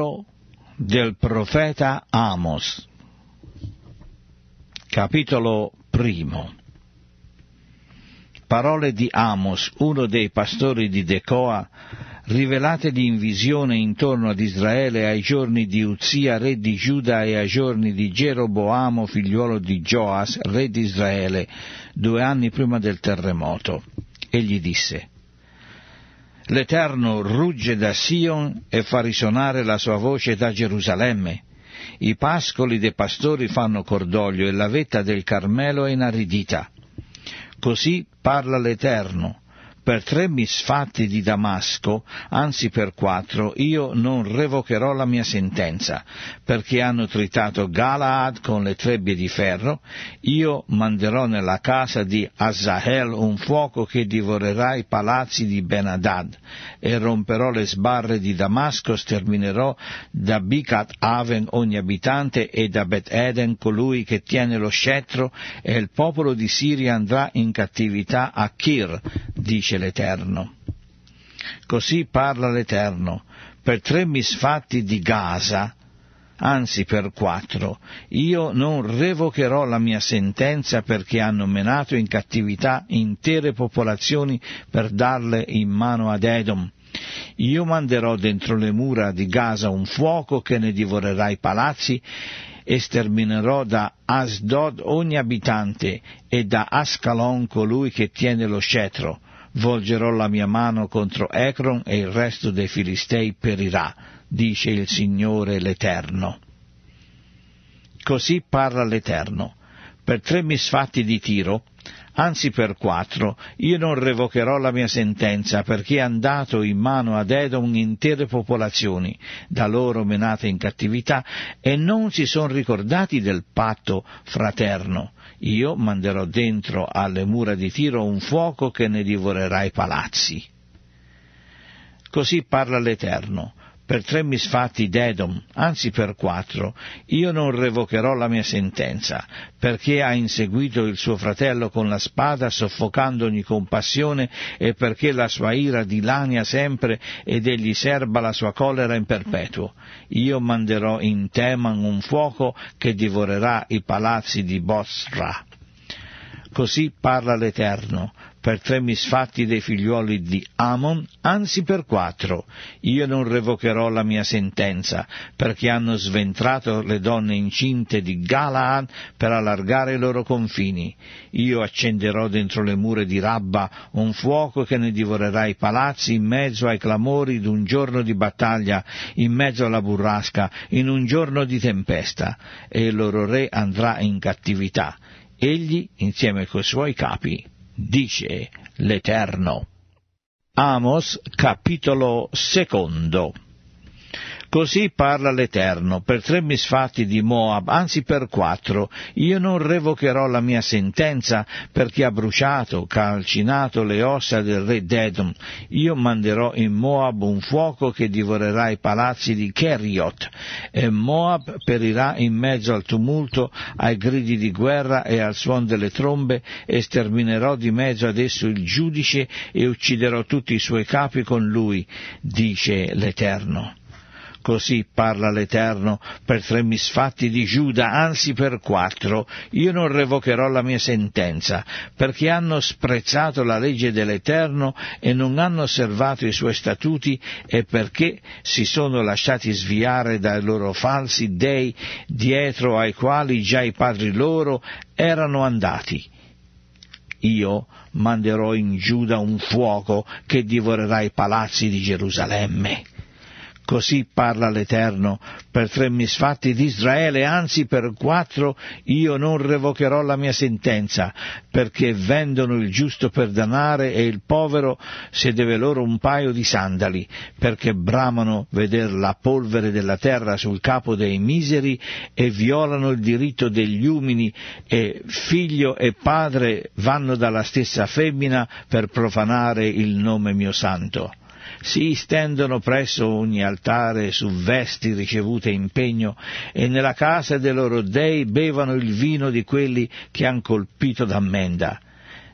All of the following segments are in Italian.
libro del profeta Amos, capitolo primo. Parole di Amos, uno dei pastori di Decoa, rivelategli in visione intorno ad Israele ai giorni di Uzia, re di Giuda, e ai giorni di Geroboamo, figliuolo di Joas, re di Israele, due anni prima del terremoto. Egli disse, L'Eterno rugge da Sion e fa risonare la sua voce da Gerusalemme. I pascoli dei pastori fanno cordoglio e la vetta del Carmelo è inaridita. Così parla l'Eterno, per tre misfatti di Damasco, anzi per quattro, io non revocherò la mia sentenza, perché hanno tritato Galaad con le trebbie di ferro, io manderò nella casa di Azahel un fuoco che divorerà i palazzi di Ben Hadad, e romperò le sbarre di Damasco, sterminerò da Bicat Aven ogni abitante e da Bet Eden colui che tiene lo scettro, e il popolo di Siria andrà in cattività a Kir, dice l'Eterno. Così parla l'Eterno, per tre misfatti di Gaza, anzi per quattro, io non revocherò la mia sentenza perché hanno menato in cattività intere popolazioni per darle in mano ad Edom. Io manderò dentro le mura di Gaza un fuoco che ne divorerà i palazzi, esterminerò da Asdod ogni abitante e da Ascalon colui che tiene lo scetro volgerò la mia mano contro Ecron e il resto dei Filistei perirà, dice il Signore l'Eterno. Così parla l'Eterno. Per tre misfatti di Tiro, anzi per quattro, io non revocherò la mia sentenza perché è andato in mano ad Edom intere popolazioni, da loro menate in cattività, e non si sono ricordati del patto fraterno io manderò dentro alle mura di Tiro un fuoco che ne divorerà i palazzi. Così parla l'Eterno per tre misfatti d'Edom, anzi per quattro, io non revocherò la mia sentenza, perché ha inseguito il suo fratello con la spada, soffocando ogni compassione, e perché la sua ira dilania sempre ed egli serba la sua collera in perpetuo. Io manderò in Teman un fuoco che divorerà i palazzi di Bosra. Così parla l'Eterno, per tre misfatti dei figliuoli di Amon, anzi per quattro. Io non revocherò la mia sentenza, perché hanno sventrato le donne incinte di Galaad per allargare i loro confini. Io accenderò dentro le mura di Rabba un fuoco che ne divorerà i palazzi in mezzo ai clamori d'un giorno di battaglia, in mezzo alla burrasca, in un giorno di tempesta, e il loro re andrà in cattività egli, insieme coi suoi capi, dice l'Eterno. Amos capitolo secondo Così parla l'Eterno, per tre misfatti di Moab, anzi per quattro, io non revocherò la mia sentenza perché ha bruciato, calcinato le ossa del re d'Edom. Io manderò in Moab un fuoco che divorerà i palazzi di Keriot e Moab perirà in mezzo al tumulto, ai gridi di guerra e al suon delle trombe e sterminerò di mezzo adesso il giudice e ucciderò tutti i suoi capi con lui, dice l'Eterno. Così parla l'Eterno per tre misfatti di Giuda, anzi per quattro, io non revocherò la mia sentenza, perché hanno sprezzato la legge dell'Eterno e non hanno osservato i suoi statuti e perché si sono lasciati sviare dai loro falsi dei dietro ai quali già i padri loro erano andati. Io manderò in Giuda un fuoco che divorerà i palazzi di Gerusalemme. Così parla l'Eterno, per tre misfatti di Israele, anzi per quattro, io non revocherò la mia sentenza, perché vendono il giusto per danare e il povero se deve loro un paio di sandali, perché bramano veder la polvere della terra sul capo dei miseri e violano il diritto degli umini e figlio e padre vanno dalla stessa femmina per profanare il nome mio santo si stendono presso ogni altare su vesti ricevute in pegno e nella casa dei loro dei bevano il vino di quelli che han colpito d'ammenda.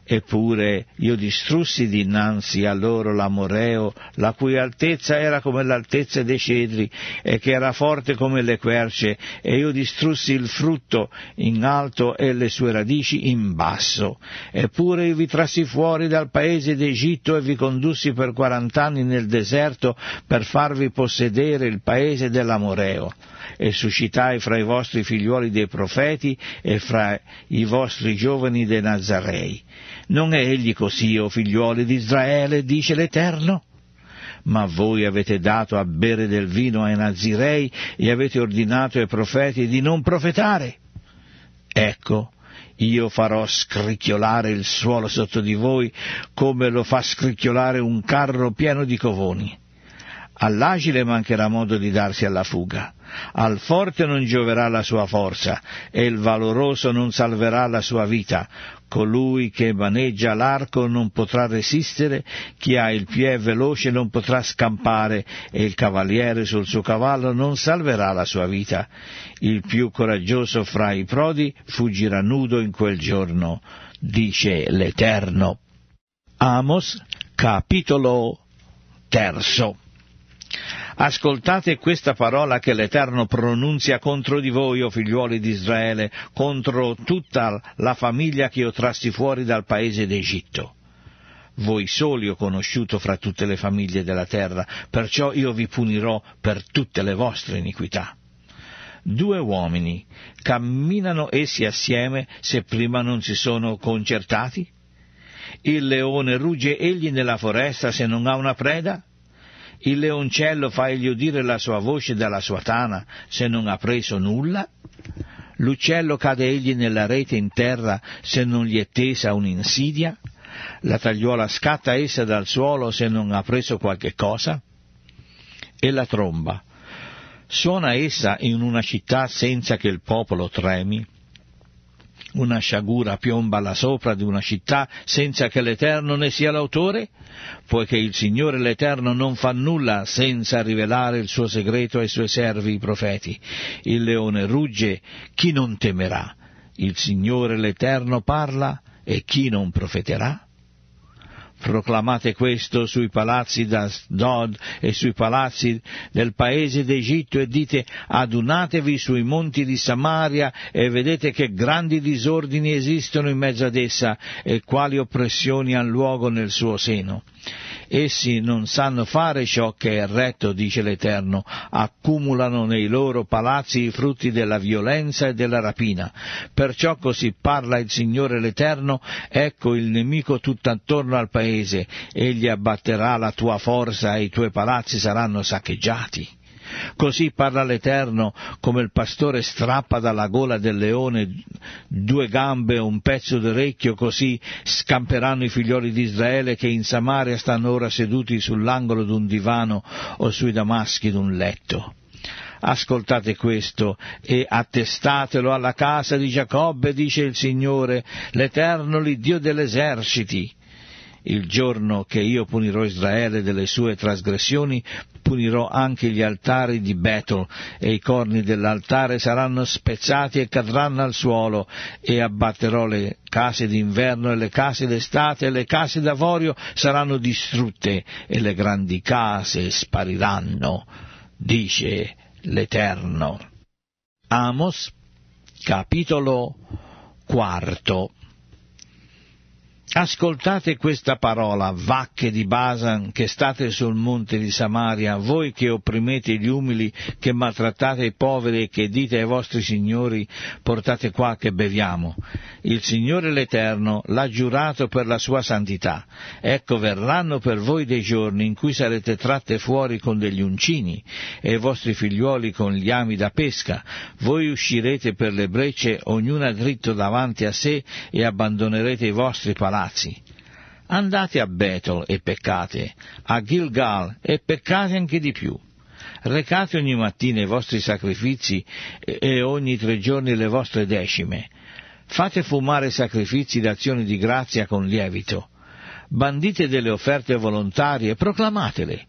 Eppure io distrussi dinanzi a loro l'amoreo, la cui altezza era come l'altezza dei cedri e che era forte come le querce, e io distrussi il frutto in alto e le sue radici in basso. Eppure io vi trassi fuori dal paese d'Egitto e vi condussi per quarant'anni nel deserto per farvi possedere il paese dell'amoreo e suscitai fra i vostri figliuoli dei profeti e fra i vostri giovani dei Nazarei. Non è egli così, o figliuoli di Israele, dice l'Eterno? ma voi avete dato a bere del vino ai Nazirei e avete ordinato ai profeti di non profetare. Ecco, io farò scricchiolare il suolo sotto di voi come lo fa scricchiolare un carro pieno di covoni. All'agile mancherà modo di darsi alla fuga, al forte non gioverà la sua forza, e il valoroso non salverà la sua vita. Colui che maneggia l'arco non potrà resistere, chi ha il piede veloce non potrà scampare, e il cavaliere sul suo cavallo non salverà la sua vita. Il più coraggioso fra i prodi fuggirà nudo in quel giorno, dice l'Eterno. Amos, capitolo terzo. Ascoltate questa parola che l'Eterno pronunzia contro di voi, o figliuoli di Israele, contro tutta la famiglia che io trassi fuori dal paese d'Egitto. Voi soli ho conosciuto fra tutte le famiglie della terra, perciò io vi punirò per tutte le vostre iniquità due uomini, camminano essi assieme se prima non si sono concertati? Il leone rugge egli nella foresta se non ha una preda? Il leoncello fagli udire la sua voce dalla sua tana, se non ha preso nulla? L'uccello cade egli nella rete in terra, se non gli è tesa un'insidia? La tagliuola scatta essa dal suolo, se non ha preso qualche cosa? E la tromba? Suona essa in una città senza che il popolo tremi? una sciagura piomba là sopra di una città senza che l'Eterno ne sia l'autore? Poiché il Signore l'Eterno non fa nulla senza rivelare il suo segreto ai suoi servi i profeti. Il leone rugge, chi non temerà? Il Signore l'Eterno parla e chi non profeterà? proclamate questo sui palazzi d'Asdod e sui palazzi del paese d'Egitto e dite adunatevi sui monti di Samaria e vedete che grandi disordini esistono in mezzo ad essa e quali oppressioni hanno luogo nel suo seno. Essi non sanno fare ciò che è retto, dice l'Eterno, accumulano nei loro palazzi i frutti della violenza e della rapina. Perciò così parla il Signore l'Eterno, ecco il nemico tutt'attorno al paese, egli abbatterà la tua forza e i tuoi palazzi saranno saccheggiati. Così parla l'Eterno, come il pastore strappa dalla gola del leone due gambe e un pezzo d'orecchio, così scamperanno i figlioli di Israele che in Samaria stanno ora seduti sull'angolo d'un divano o sui damaschi d'un letto ascoltate questo e attestatelo alla casa di Giacobbe, dice il Signore, l'Eterno, l'Iddio eserciti. Il giorno che io punirò Israele delle sue trasgressioni, punirò anche gli altari di Betel, e i corni dell'altare saranno spezzati e cadranno al suolo, e abbatterò le case d'inverno e le case d'estate, e le case d'avorio saranno distrutte, e le grandi case spariranno, dice l'Eterno. Amos, capitolo quarto. Ascoltate questa parola, vacche di Basan, che state sul monte di Samaria, voi che opprimete gli umili, che maltrattate i poveri e che dite ai vostri signori, portate qua che beviamo. Il Signore l'Eterno l'ha giurato per la sua santità. Ecco verranno per voi dei giorni in cui sarete tratte fuori con degli uncini e i vostri figliuoli con gli ami da pesca. Voi uscirete per le brecce, ognuna dritto davanti a sé, e abbandonerete i vostri palazzi imbarazzi. Andate a Betel e peccate, a Gilgal e peccate anche di più. Recate ogni mattina i vostri sacrifici e ogni tre giorni le vostre decime. Fate fumare sacrifici d'azione di grazia con lievito. Bandite delle offerte volontarie, e proclamatele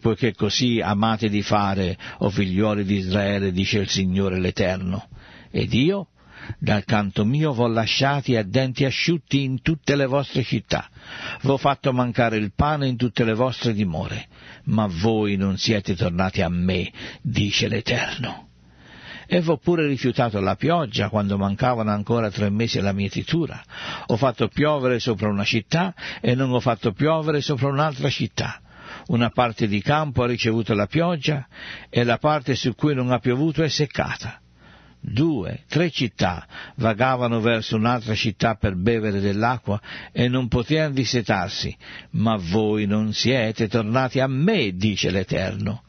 poiché così amate di fare, o figliuoli di Israele, dice il Signore l'Eterno. Ed io dal canto mio v'ho lasciati a denti asciutti in tutte le vostre città, v'ho fatto mancare il pane in tutte le vostre dimore, ma voi non siete tornati a me, dice l'Eterno. E v'ho pure rifiutato la pioggia quando mancavano ancora tre mesi alla mietitura. Ho fatto piovere sopra una città e non ho fatto piovere sopra un'altra città una parte di campo ha ricevuto la pioggia e la parte su cui non ha piovuto è seccata due, tre città, vagavano verso un'altra città per bevere dell'acqua e non potevano dissetarsi. Ma voi non siete tornati a me, dice l'Eterno.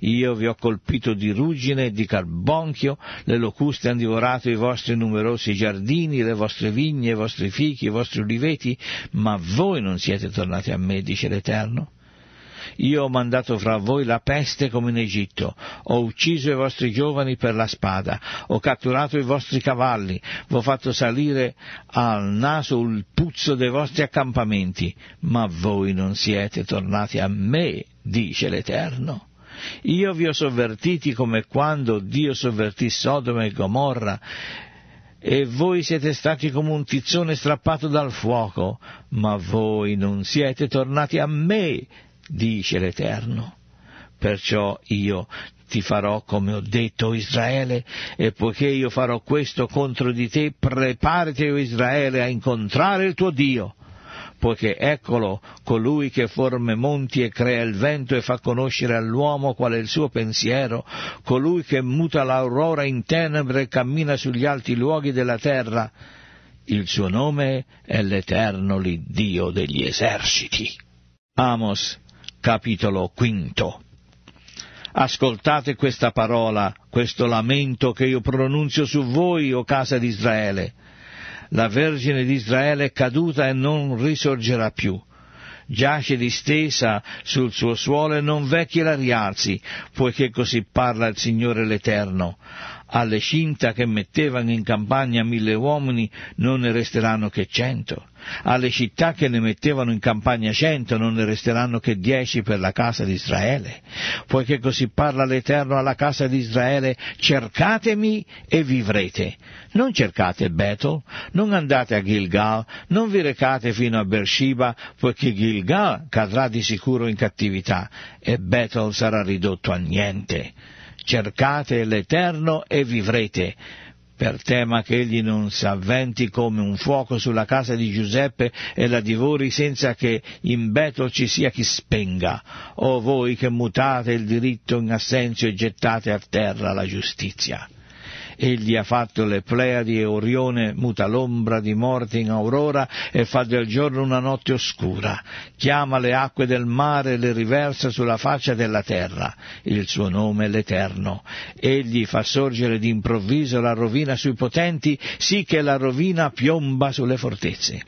Io vi ho colpito di ruggine e di carbonchio, le locuste hanno divorato i vostri numerosi giardini, le vostre vigne, i vostri fichi, i vostri uliveti, ma voi non siete tornati a me, dice l'Eterno. Io ho mandato fra voi la peste come in Egitto, ho ucciso i vostri giovani per la spada, ho catturato i vostri cavalli, vi ho fatto salire al naso il puzzo dei vostri accampamenti, ma voi non siete tornati a me, dice l'Eterno. Io vi ho sovvertiti come quando Dio sovvertì Sodoma e Gomorra, e voi siete stati come un tizzone strappato dal fuoco, ma voi non siete tornati a me, dice l'Eterno. Perciò io ti farò come ho detto, Israele, e poiché io farò questo contro di te, preparati, o oh Israele, a incontrare il tuo Dio poiché eccolo colui che forme monti e crea il vento e fa conoscere all'uomo qual è il suo pensiero, colui che muta l'aurora in tenebre e cammina sugli alti luoghi della terra. Il suo nome è l'Eterno l'Iddio degli eserciti. Amos capitolo quinto. Ascoltate questa parola, questo lamento che io pronunzio su voi, o casa di Israele. La Vergine di Israele è caduta e non risorgerà più. Giace distesa sul suo suolo e non vecchia la rialzi, poiché così parla il Signore l'Eterno. Alle cinta che mettevano in campagna mille uomini non ne resteranno che cento alle città che ne mettevano in campagna cento non ne resteranno che dieci per la casa di Israele, poiché così parla l'Eterno alla casa di Israele, cercatemi e vivrete. Non cercate Betel, non andate a Gilgal, non vi recate fino a Beersheba, poiché Gilgal cadrà di sicuro in cattività e Betel sarà ridotto a niente. Cercate l'Eterno e vivrete per tema che egli non si avventi come un fuoco sulla casa di Giuseppe e la divori senza che in Beto ci sia chi spenga. O voi che mutate il diritto in assenzio e gettate a terra la giustizia. Egli ha fatto le Pleadi e Orione, muta l'ombra di morte in aurora e fa del giorno una notte oscura. Chiama le acque del mare e le riversa sulla faccia della terra. Il suo nome è l'Eterno. Egli fa sorgere d'improvviso la rovina sui potenti, sì che la rovina piomba sulle fortezze.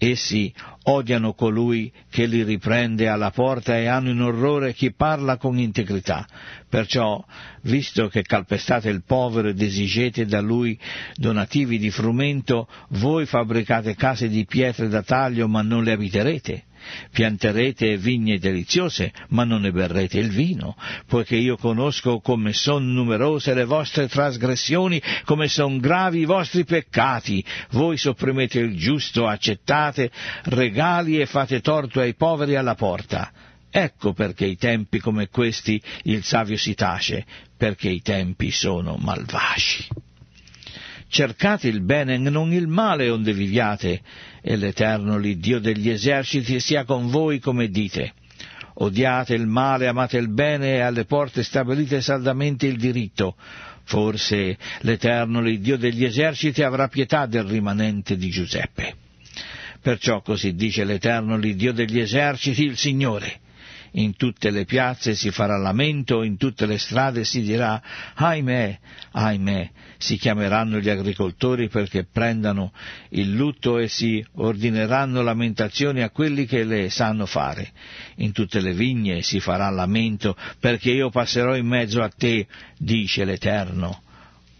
Essi odiano colui che li riprende alla porta e hanno in orrore chi parla con integrità. Perciò, visto che calpestate il povero ed esigete da lui donativi di frumento, voi fabbricate case di pietre da taglio ma non le abiterete Pianterete vigne deliziose, ma non ne berrete il vino, poiché io conosco come son numerose le vostre trasgressioni, come son gravi i vostri peccati. Voi sopprimete il giusto, accettate regali e fate torto ai poveri alla porta. Ecco perché i tempi come questi il savio si tace, perché i tempi sono malvagi cercate il bene e non il male onde viviate, e l'Eterno, l'Iddio degli eserciti, sia con voi come dite. Odiate il male, amate il bene, e alle porte stabilite saldamente il diritto. Forse l'Eterno, l'Iddio degli eserciti, avrà pietà del rimanente di Giuseppe. Perciò così dice l'Eterno, l'Iddio degli eserciti, il Signore in tutte le piazze si farà lamento, in tutte le strade si dirà ahimè, ahimè, si chiameranno gli agricoltori perché prendano il lutto e si ordineranno lamentazioni a quelli che le sanno fare. In tutte le vigne si farà lamento perché io passerò in mezzo a te, dice l'Eterno.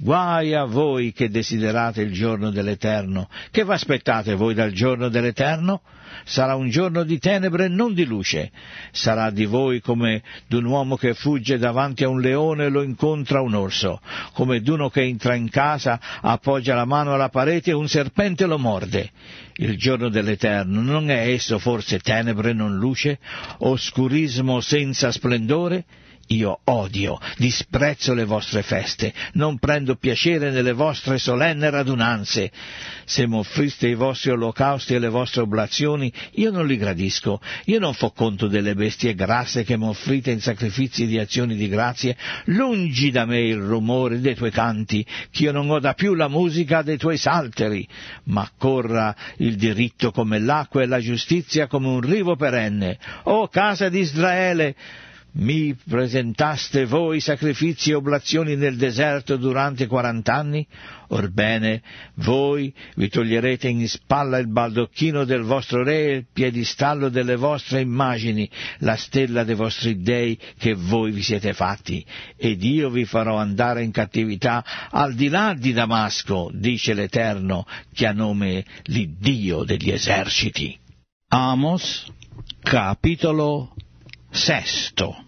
Guai a voi che desiderate il giorno dell'Eterno. Che v'aspettate voi dal giorno dell'Eterno? Sarà un giorno di tenebre e non di luce. Sarà di voi come d'un uomo che fugge davanti a un leone e lo incontra un orso, come d'uno che entra in casa, appoggia la mano alla parete e un serpente lo morde. Il giorno dell'Eterno non è esso forse tenebre e non luce, oscurismo senza splendore? io odio, disprezzo le vostre feste, non prendo piacere nelle vostre solenne radunanze. Se m'offriste i vostri olocausti e le vostre oblazioni, io non li gradisco. Io non fo conto delle bestie grasse che m'offrite in sacrifici di azioni di grazie. Lungi da me il rumore dei tuoi canti, ch'io non oda più la musica dei tuoi salteri. Ma corra il diritto come l'acqua e la giustizia come un rivo perenne. O casa di Israele! Mi presentaste voi sacrifici e oblazioni nel deserto durante quarant'anni? Orbene, voi vi toglierete in spalla il baldocchino del vostro re e il piedistallo delle vostre immagini, la stella dei vostri dei che voi vi siete fatti. Ed io vi farò andare in cattività al di là di Damasco, dice l'Eterno, che ha nome l'Iddio degli eserciti. Amos, capitolo sesto.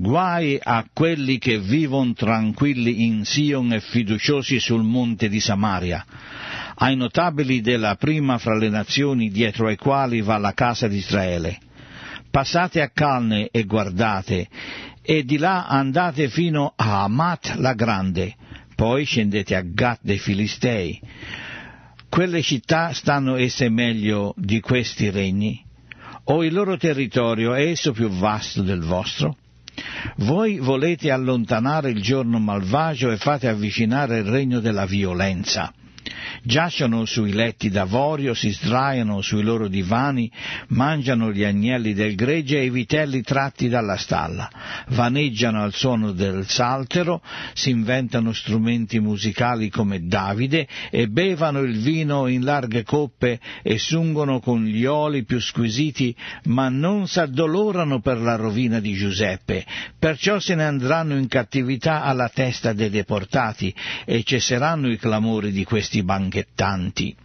Guai a quelli che vivono tranquilli in Sion e fiduciosi sul monte di Samaria, ai notabili della prima fra le nazioni dietro ai quali va la casa di Israele. Passate a Calne e guardate, e di là andate fino a Amat la Grande, poi scendete a Gat dei Filistei. Quelle città stanno esse meglio di questi regni? O il loro territorio è esso più vasto del vostro? Voi volete allontanare il giorno malvagio e fate avvicinare il regno della violenza. Giacciono sui letti d'avorio, si sdraiano sui loro divani, mangiano gli agnelli del gregge e i vitelli tratti dalla stalla, vaneggiano al suono del saltero, si inventano strumenti musicali come Davide e bevano il vino in larghe coppe e sungono con gli oli più squisiti, ma non s'addolorano per la rovina di Giuseppe, perciò se ne andranno in cattività alla testa dei deportati e cesseranno i clamori di questi tutti banchettanti.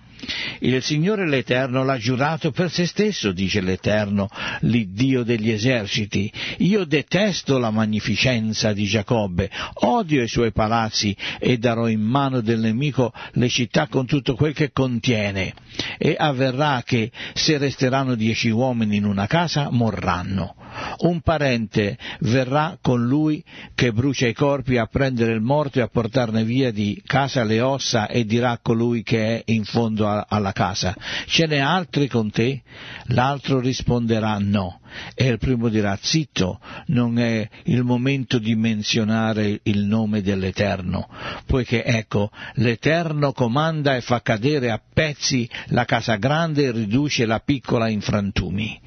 Il Signore l'Eterno l'ha giurato per se stesso, dice l'Eterno, l'Iddio degli eserciti. Io detesto la magnificenza di Giacobbe, odio i suoi palazzi e darò in mano del nemico le città con tutto quel che contiene. E avverrà che se resteranno dieci uomini in una casa morranno. Un parente verrà con lui che brucia i corpi a prendere il morto e a portarne via di casa le ossa e dirà a colui che è in fondo alla alla casa, ce n'è altri con te? L'altro risponderà no. E il primo dirà zitto, non è il momento di menzionare il nome dell'Eterno, poiché ecco, l'Eterno comanda e fa cadere a pezzi la casa grande e riduce la piccola in frantumi.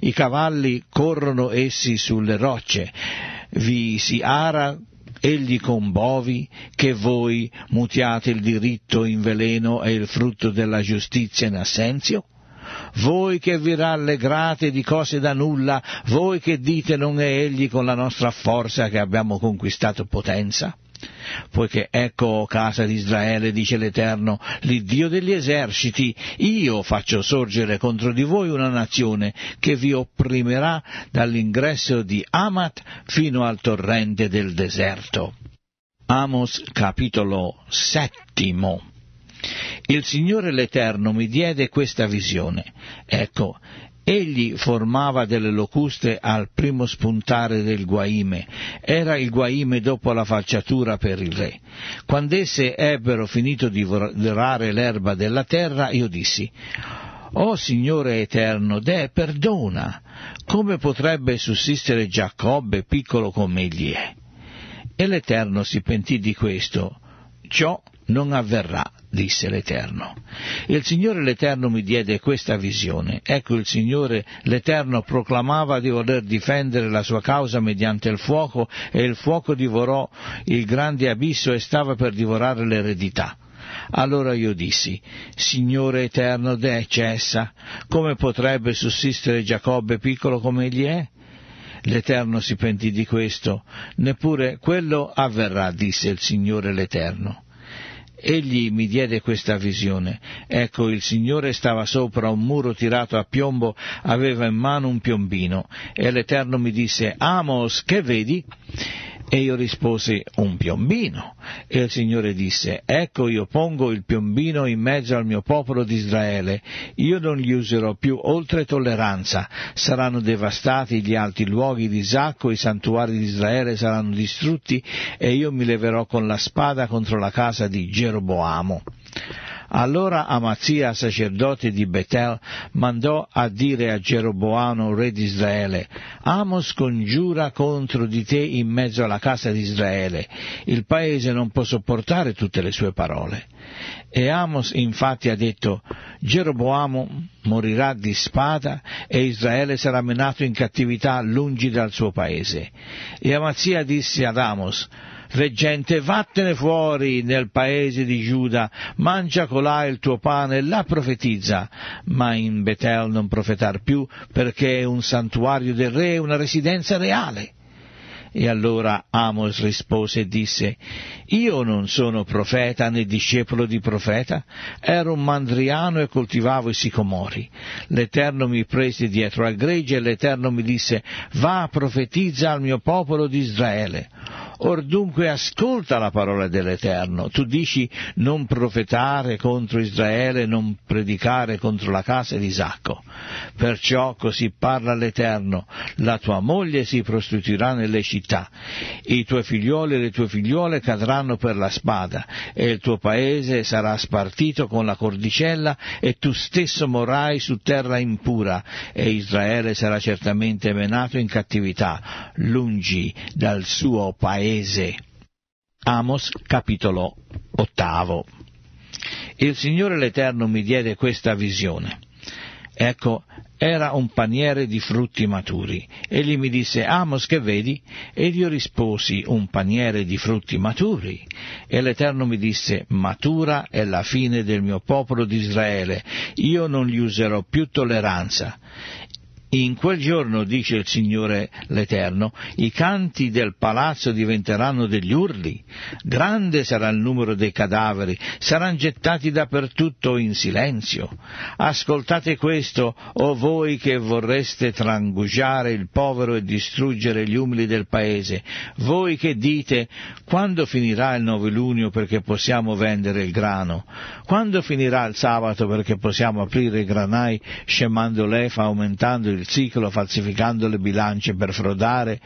I cavalli corrono essi sulle rocce, vi si ara egli con bovi, che voi mutiate il diritto in veleno e il frutto della giustizia in assenzio? voi che vi rallegrate di cose da nulla, voi che dite non è egli con la nostra forza che abbiamo conquistato potenza? Poiché ecco, casa di Israele, dice l'Eterno, l'Iddio degli eserciti, io faccio sorgere contro di voi una nazione che vi opprimerà dall'ingresso di Amat fino al torrente del deserto. Amos capitolo settimo. Il Signore l'Eterno mi diede questa visione. Ecco, Egli formava delle locuste al primo spuntare del guaime, era il guaime dopo la falciatura per il re. Quando esse ebbero finito di vorare l'erba della terra, io dissi, O oh Signore Eterno, deh, perdona, come potrebbe sussistere Giacobbe piccolo come egli è? E l'Eterno si pentì di questo, ciò non avverrà, disse l'Eterno. Il Signore l'Eterno mi diede questa visione. Ecco il Signore l'Eterno proclamava di voler difendere la sua causa mediante il fuoco e il fuoco divorò il grande abisso e stava per divorare l'eredità. Allora io dissi, Signore Eterno, cessa, come potrebbe sussistere Giacobbe piccolo come egli è? L'Eterno si pentì di questo, neppure quello avverrà, disse il Signore l'Eterno. Egli mi diede questa visione. Ecco, il Signore stava sopra un muro tirato a piombo, aveva in mano un piombino. E l'Eterno mi disse, Amos, che vedi? E io risposi, un piombino. E il Signore disse, ecco io pongo il piombino in mezzo al mio popolo di Israele, io non li userò più oltre tolleranza, saranno devastati gli alti luoghi di Isacco, i santuari di Israele saranno distrutti e io mi leverò con la spada contro la casa di Geroboamo. Allora Amazia, sacerdote di Betel, mandò a dire a Geroboano, re di Israele, Amos congiura contro di te in mezzo alla casa di Israele, il paese non può sopportare tutte le sue parole. E Amos infatti ha detto, Geroboamo morirà di spada e Israele sarà menato in cattività lungi dal suo paese. E Amazia disse ad Amos, reggente, vattene fuori nel paese di Giuda, mangia colà il tuo pane, e là profetizza, ma in Betel non profetar più, perché è un santuario del re, una residenza reale. E allora Amos rispose e disse, Io non sono profeta né discepolo di profeta, ero un mandriano e coltivavo i sicomori. L'Eterno mi prese dietro al gregge e l'Eterno mi disse, Va, profetizza al mio popolo di Israele. Or dunque ascolta la parola dell'Eterno. Tu dici non profetare contro Israele, non predicare contro la casa di Isacco. Perciò così parla l'Eterno, la tua moglie si prostituirà nelle città, i tuoi figlioli e le tue figliole cadranno per la spada, e il tuo paese sarà spartito con la cordicella, e tu stesso morrai su terra impura, e Israele sarà certamente menato in cattività, lungi dal suo paese paese. Amos capitolo ottavo. Il Signore l'Eterno mi diede questa visione. Ecco, era un paniere di frutti maturi. Egli mi disse, Amos, che vedi? Ed io risposi, un paniere di frutti maturi. E l'Eterno mi disse, matura è la fine del mio popolo di Israele, io non gli userò più tolleranza. In quel giorno, dice il Signore l'Eterno, i canti del palazzo diventeranno degli urli, grande sarà il numero dei cadaveri, saranno gettati dappertutto in silenzio. Ascoltate questo, o voi che vorreste trangugiare il povero e distruggere gli umili del paese, voi che dite quando finirà il novilunio perché possiamo vendere il grano, quando finirà il sabato perché possiamo aprire i granai scemando l'efa aumentando il ciclo, falsificando le bilance per frodare,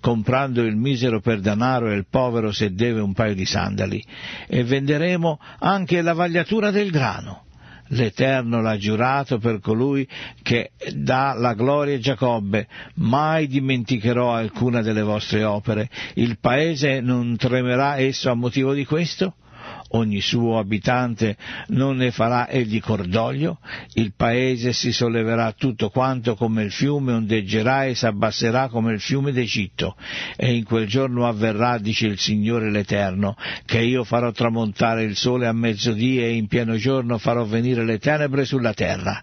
comprando il misero per denaro e il povero se deve un paio di sandali, e venderemo anche la vagliatura del grano. L'Eterno l'ha giurato per colui che dà la gloria a Giacobbe, mai dimenticherò alcuna delle vostre opere, il paese non tremerà esso a motivo di questo? ogni suo abitante non ne farà egli cordoglio? Il paese si solleverà tutto quanto come il fiume, ondeggerà e s'abbasserà come il fiume d'Egitto. E in quel giorno avverrà, dice il Signore l'Eterno, che io farò tramontare il sole a mezzodì e in pieno giorno farò venire le tenebre sulla terra.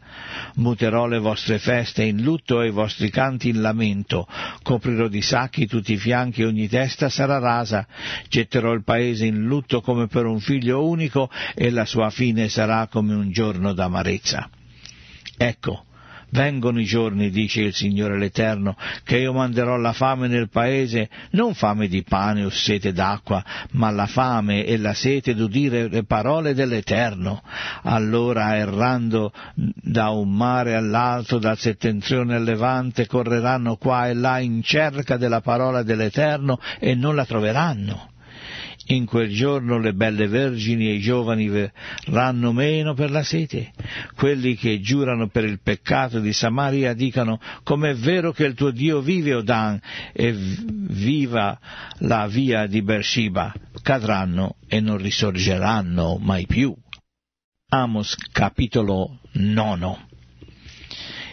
Muterò le vostre feste in lutto e i vostri canti in lamento. Coprirò di sacchi tutti i fianchi e ogni testa sarà rasa. Getterò il paese in lutto come per un figlio figlio unico e la sua fine sarà come un giorno d'amarezza. Ecco, Vengono i giorni, dice il Signore l'Eterno, che io manderò la fame nel paese, non fame di pane o sete d'acqua, ma la fame e la sete d'udire le parole dell'Eterno. Allora, errando da un mare all'altro, dal settentrione al levante, correranno qua e là in cerca della parola dell'Eterno e non la troveranno. In quel giorno le belle vergini e i giovani verranno meno per la sete. Quelli che giurano per il peccato di Samaria dicano com'è vero che il tuo Dio vive, Odan, e viva la via di Beersheba. Cadranno e non risorgeranno mai più. Amos capitolo 9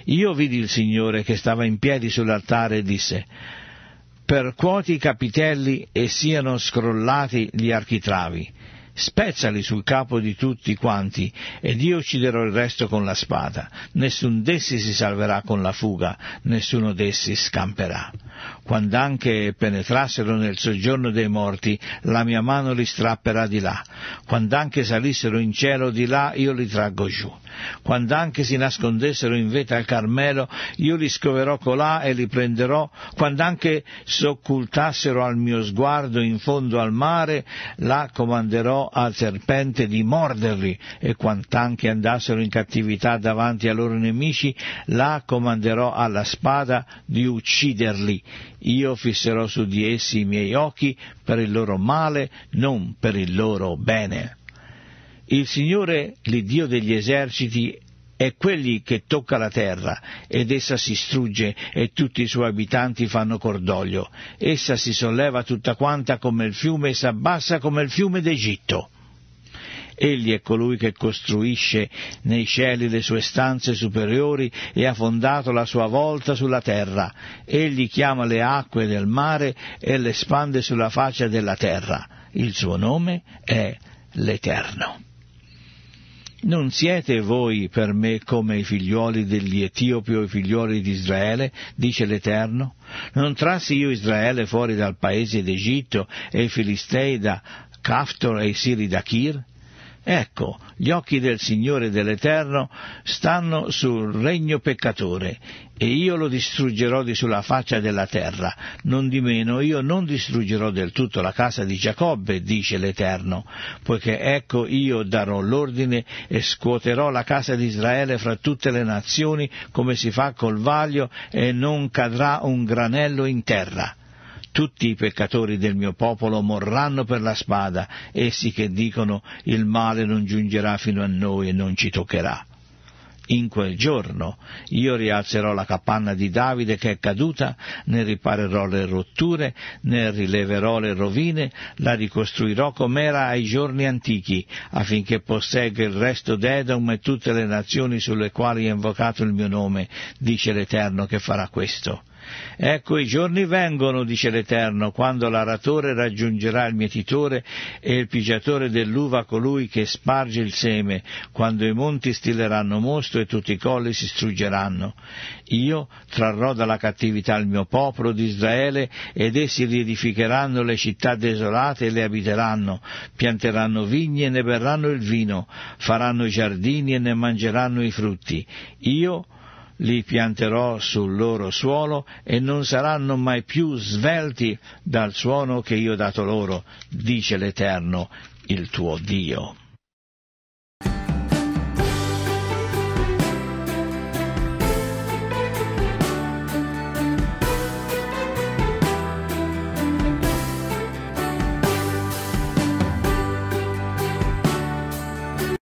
Io vidi il Signore che stava in piedi sull'altare e disse percuoti i capitelli e siano scrollati gli architravi spezzali sul capo di tutti quanti, ed io ucciderò il resto con la spada. Nessun d'essi si salverà con la fuga, nessuno d'essi scamperà. anche penetrassero nel soggiorno dei morti, la mia mano li strapperà di là. anche salissero in cielo di là, io li traggo giù. anche si nascondessero in vetta al Carmelo, io li scoverò colà e li prenderò. anche s'occultassero al mio sguardo in fondo al mare, là comanderò al serpente di morderli e quant'anche andassero in cattività davanti ai loro nemici, là comanderò alla spada di ucciderli. Io fisserò su di essi i miei occhi per il loro male, non per il loro bene. Il Signore, l'Iddio degli eserciti, è quelli che tocca la terra, ed essa si strugge e tutti i suoi abitanti fanno cordoglio. Essa si solleva tutta quanta come il fiume e s'abbassa come il fiume d'Egitto. Egli è colui che costruisce nei cieli le sue stanze superiori e ha fondato la sua volta sulla terra. Egli chiama le acque del mare e le spande sulla faccia della terra. Il suo nome è l'Eterno non siete voi per me come i figlioli degli Etiopi o i figlioli di Israele, dice l'Eterno? Non trassi io Israele fuori dal paese d'Egitto e i Filistei da Caftor e i Siri da Kir? Ecco, gli occhi del Signore dell'Eterno stanno sul regno peccatore, e io lo distruggerò di sulla faccia della terra. Non di meno io non distruggerò del tutto la casa di Giacobbe, dice l'Eterno, poiché ecco io darò l'ordine e scuoterò la casa di Israele fra tutte le nazioni come si fa col vaglio e non cadrà un granello in terra. Tutti i peccatori del mio popolo morranno per la spada, essi che dicono il male non giungerà fino a noi e non ci toccherà. In quel giorno io rialzerò la capanna di Davide che è caduta, ne riparerò le rotture, ne rileverò le rovine, la ricostruirò com'era ai giorni antichi, affinché possegga il resto d'Edom e tutte le nazioni sulle quali è invocato il mio nome, dice l'Eterno che farà questo. Ecco i giorni vengono, dice l'Eterno, quando l'aratore raggiungerà il mietitore e il pigiatore dell'uva colui che sparge il seme, quando i monti stilleranno mosto e tutti i colli si struggeranno. Io trarrò dalla cattività il mio popolo di Israele ed essi riedificheranno le città desolate e le abiteranno, pianteranno vigne e ne berranno il vino, faranno i giardini e ne mangeranno i frutti. Io li pianterò sul loro suolo e non saranno mai più svelti dal suono che io ho dato loro, dice l'Eterno, il tuo Dio.